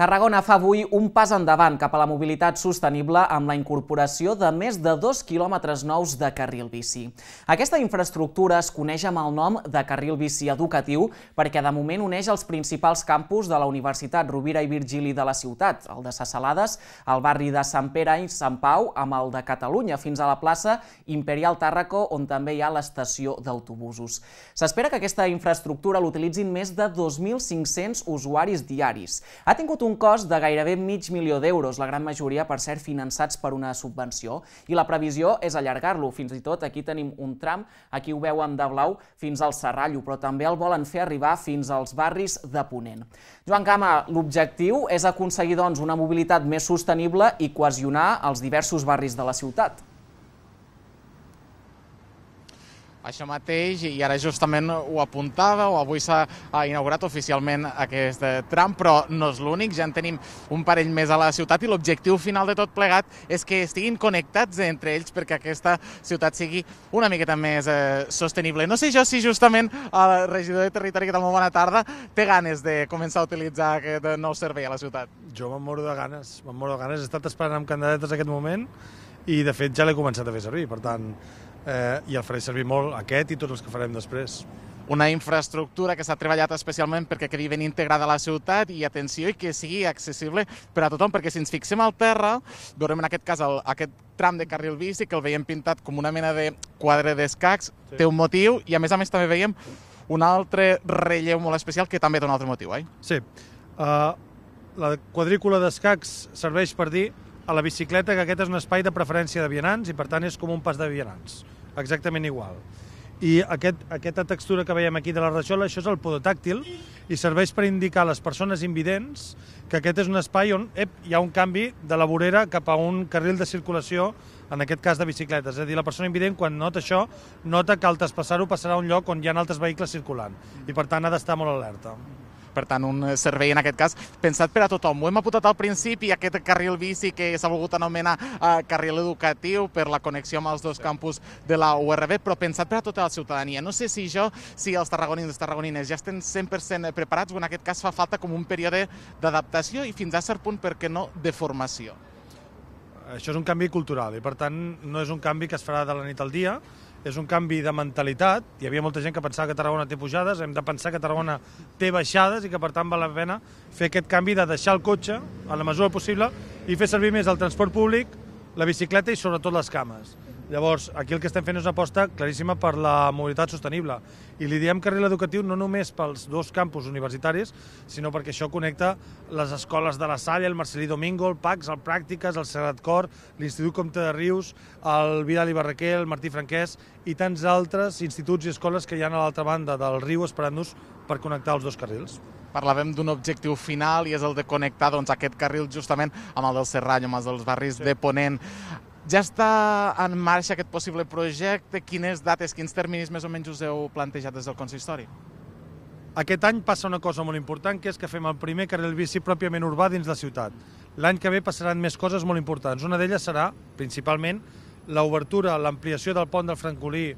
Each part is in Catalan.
Tarragona fa avui un pas endavant cap a la mobilitat sostenible amb la incorporació de més de 2 quilòmetres nous de carril bici. Aquesta infraestructura es coneix amb el nom de carril bici educatiu perquè de moment uneix els principals campus de la Universitat Rovira i Virgili de la ciutat, el de Sassalades, el barri de Sant Pere i Sant Pau amb el de Catalunya fins a la plaça Imperial Tàrraco on també hi ha l'estació d'autobusos. S'espera que aquesta infraestructura l'utilitzin més de 2.500 usuaris diaris. Ha tingut un un cost de gairebé mig milió d'euros, la gran majoria, per cert, finançats per una subvenció. I la previsió és allargar-lo. Fins i tot aquí tenim un tram, aquí ho veuen de blau, fins al Serrallo, però també el volen fer arribar fins als barris de Ponent. Joan Cama, l'objectiu és aconseguir doncs, una mobilitat més sostenible i cohesionar els diversos barris de la ciutat. Això mateix, i ara justament ho apuntava, o avui s'ha inaugurat oficialment aquest eh, tram, però no és l'únic, ja en tenim un parell més a la ciutat i l'objectiu final de tot plegat és que estiguin connectats entre ells perquè aquesta ciutat sigui una miqueta més eh, sostenible. No sé jo si justament el regidor de Territori, que tal molt bona tarda, té ganes de començar a utilitzar aquest nou servei a la ciutat. Jo me'n moro de ganes, me'n moro de ganes. He estat esperant amb candidates aquest moment i de fet ja l'he començat a fer servir, per tant eh, i el faré servir molt aquest i tots els que farem després. Una infraestructura que s'ha treballat especialment perquè quedi ben integrada a la ciutat i, atenció, i que sigui accessible per a tothom, perquè si ens fixem al terra, veurem en aquest cas el, aquest tram de carril bici que el veiem pintat com una mena de quadre d'escacs, sí. té un motiu, i a més a més també veiem un altre relleu molt especial que també té un altre motiu, oi? Eh? Sí. Uh, la quadrícula d'escacs serveix per dir a la bicicleta que aquest és un espai de preferència de vianants i per tant és com un pas de vianants, exactament igual. I aquest, aquesta textura que veiem aquí de la rajola, això és el podotàctil i serveix per indicar a les persones invidents que aquest és un espai on ep, hi ha un canvi de la vorera cap a un carril de circulació, en aquest cas de bicicletes. És a dir, la persona invident, quan nota això, nota que al traspassar-ho passarà a un lloc on hi ha altres vehicles circulant i, per tant, ha d'estar molt alerta. Per tant, un servei, en aquest cas, pensat per a tothom. Ho hem apuntat al principi, aquest carril bici que s'ha volgut anomenar eh, carril educatiu per la connexió amb els dos campus de la URB, però pensat per a tota la ciutadania. No sé si jo, si els tarragonins i les tarragonines ja estem 100% eh, preparats, o en aquest cas fa falta com un període d'adaptació i fins a cert punt, perquè no, de formació. Això és un canvi cultural i, per tant, no és un canvi que es farà de la nit al dia, és un canvi de mentalitat. Hi havia molta gent que pensava que Tarragona té pujades, hem de pensar que Tarragona té baixades i que per tant val la pena fer aquest canvi de deixar el cotxe a la mesura possible i fer servir més el transport públic, la bicicleta i sobretot les cames. Llavors, aquí el que estem fent és una aposta claríssima per la mobilitat sostenible. I li diem carril educatiu no només pels dos campus universitaris, sinó perquè això connecta les escoles de la Salle, el Marcelí Domingo, el PACS, el Pràctiques, el Serrat Cor, l'Institut Comte de Rius, el Vidal i Barraquer, el Martí Franquès i tants altres instituts i escoles que hi ha a l'altra banda del riu esperant-nos per connectar els dos carrils parlàvem d'un objectiu final i és el de connectar doncs, aquest carril justament amb el del Serrall, amb els dels barris sí. de Ponent. Ja està en marxa aquest possible projecte? Quines dates, quins terminis més o menys us heu plantejat des del consistori? Aquest any passa una cosa molt important, que és que fem el primer carril bici pròpiament urbà dins la ciutat. L'any que ve passaran més coses molt importants. Una d'elles serà, principalment, l'obertura, l'ampliació del pont del Francolí,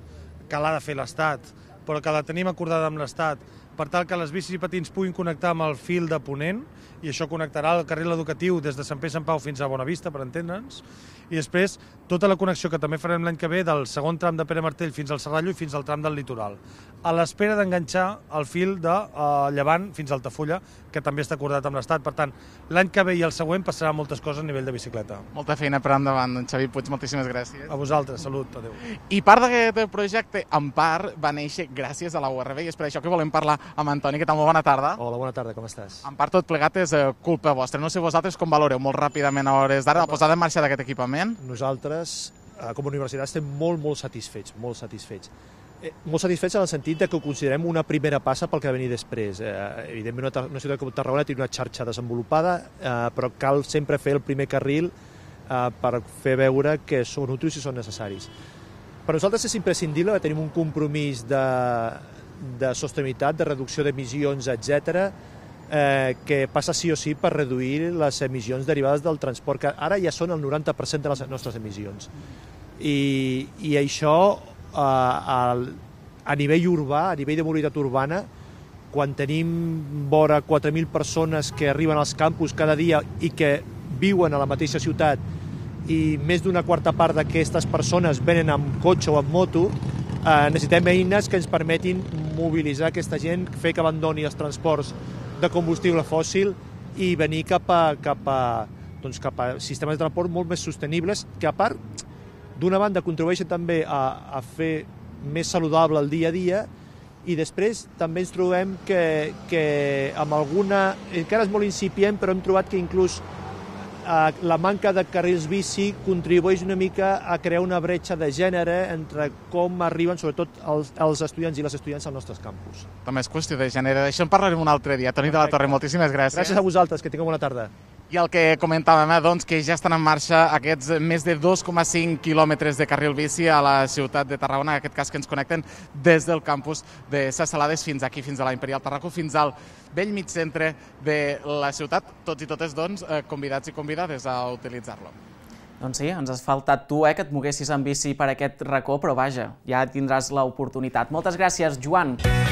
que l'ha de fer l'Estat, però que la tenim acordada amb l'Estat, per tal que les bicis i patins puguin connectar amb el fil de Ponent i això connectarà el carril educatiu des de Sant Pere Sant Pau fins a Bonavista, per entendre'ns, i després tota la connexió que també farem l'any que ve del segon tram de Pere Martell fins al Serrallo i fins al tram del litoral, a l'espera d'enganxar el fil de eh, Llevant fins a Altafulla, que també està acordat amb l'Estat. Per tant, l'any que ve i el següent passarà moltes coses a nivell de bicicleta. Molta feina per endavant, don Xavi Puig, moltíssimes gràcies. A vosaltres, salut, adeu. I part d'aquest projecte, en part, va néixer gràcies a la URB i és per això que volem parlar amb Antoni. Què tal? Molt bona tarda. Hola, bona tarda, com estàs? En part tot plegat és eh, culpa vostra. No sé vosaltres com valoreu molt ràpidament a hores d'ara la posada en marxa d'aquest equipament. Nosaltres, eh, com a universitat, estem molt, molt satisfets, molt satisfets. Eh, molt satisfets en el sentit de que ho considerem una primera passa pel que ha venir després. Eh, evidentment, una, una ciutat com Tarragona té una xarxa desenvolupada, eh, però cal sempre fer el primer carril eh, per fer veure que són útils i són necessaris. Per nosaltres és imprescindible tenim un compromís de, de sostenibilitat, de reducció d'emissions, etc, eh, que passa sí o sí per reduir les emissions derivades del transport, que ara ja són el 90% de les nostres emissions. I, i això eh, al, a nivell urbà, a nivell de mobilitat urbana, quan tenim vora 4.000 persones que arriben als campus cada dia i que viuen a la mateixa ciutat i més d'una quarta part d'aquestes persones venen amb cotxe o amb moto, eh, necessitem eines que ens permetin mobilitzar aquesta gent, fer que abandoni els transports de combustible fòssil i venir cap a, cap a, doncs cap a sistemes de transport molt més sostenibles que a part, d'una banda, contribueixen també a, a fer més saludable el dia a dia i després també ens trobem que, que amb alguna... encara és molt incipient, però hem trobat que inclús eh, la manca de carrils bici contribueix una mica a crear una bretxa de gènere entre com arriben, sobretot, els, els estudiants i les estudiants als nostres campus. També és qüestió de gènere. Això en parlarem un altre dia. Toni Perfecte. de la Torre, moltíssimes gràcies. Gràcies a vosaltres, que tingueu bona tarda. I el que comentàvem, eh, doncs, que ja estan en marxa aquests més de 2,5 quilòmetres de carril bici a la ciutat de Tarragona, en aquest cas que ens connecten des del campus de Ses Salades fins aquí, fins a la Imperial Tarraco, fins al vell mig centre de la ciutat. Tots i totes, doncs, eh, convidats i convidades a utilitzar-lo. Doncs sí, ens has faltat tu, eh, que et moguessis amb bici per aquest racó, però vaja, ja tindràs l'oportunitat. Moltes gràcies, Joan. Joan.